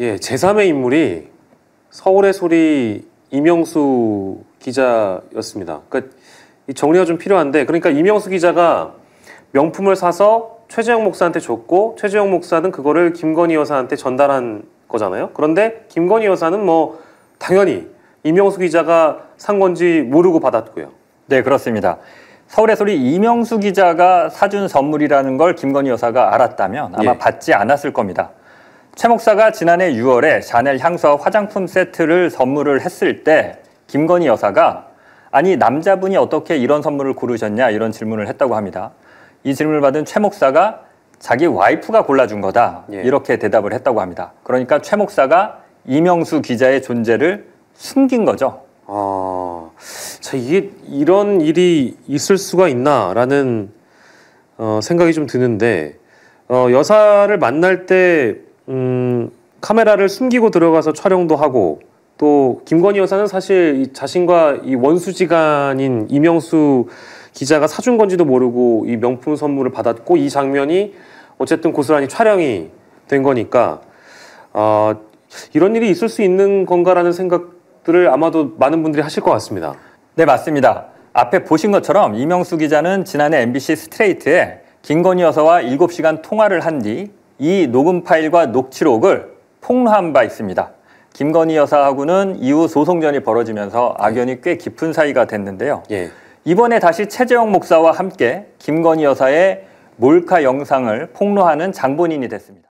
예, 제3의 인물이 서울의 소리 이명수 기자였습니다. 그러니까 정리가 좀 필요한데 그러니까 이명수 기자가 명품을 사서 최재형 목사한테 줬고 최재형 목사는 그거를 김건희 여사한테 전달한 거잖아요. 그런데 김건희 여사는 뭐 당연히 이명수 기자가 산 건지 모르고 받았고요. 네, 그렇습니다. 서울의 소리 이명수 기자가 사준 선물이라는 걸 김건희 여사가 알았다면 아마 예. 받지 않았을 겁니다. 최 목사가 지난해 6월에 샤넬 향수와 화장품 세트를 선물을 했을 때 김건희 여사가 아니 남자분이 어떻게 이런 선물을 고르셨냐 이런 질문을 했다고 합니다. 이 질문을 받은 최 목사가 자기 와이프가 골라준 거다 예. 이렇게 대답을 했다고 합니다. 그러니까 최 목사가 이명수 기자의 존재를 숨긴 거죠. 아, 자 이게 이런 일이 있을 수가 있나라는 어, 생각이 좀 드는데 어, 여사를 만날 때 음, 카메라를 숨기고 들어가서 촬영도 하고 또 김건희 여사는 사실 자신과 이 원수지간인 이명수 기자가 사준 건지도 모르고 이 명품 선물을 받았고 이 장면이 어쨌든 고스란히 촬영이 된 거니까 어, 이런 일이 있을 수 있는 건가라는 생각들을 아마도 많은 분들이 하실 것 같습니다. 네 맞습니다. 앞에 보신 것처럼 이명수 기자는 지난해 MBC 스트레이트에 김건희 여사와 7시간 통화를 한뒤 이 녹음 파일과 녹취록을 폭로한 바 있습니다. 김건희 여사하고는 이후 소송전이 벌어지면서 악연이 꽤 깊은 사이가 됐는데요. 예. 이번에 다시 최재형 목사와 함께 김건희 여사의 몰카 영상을 폭로하는 장본인이 됐습니다.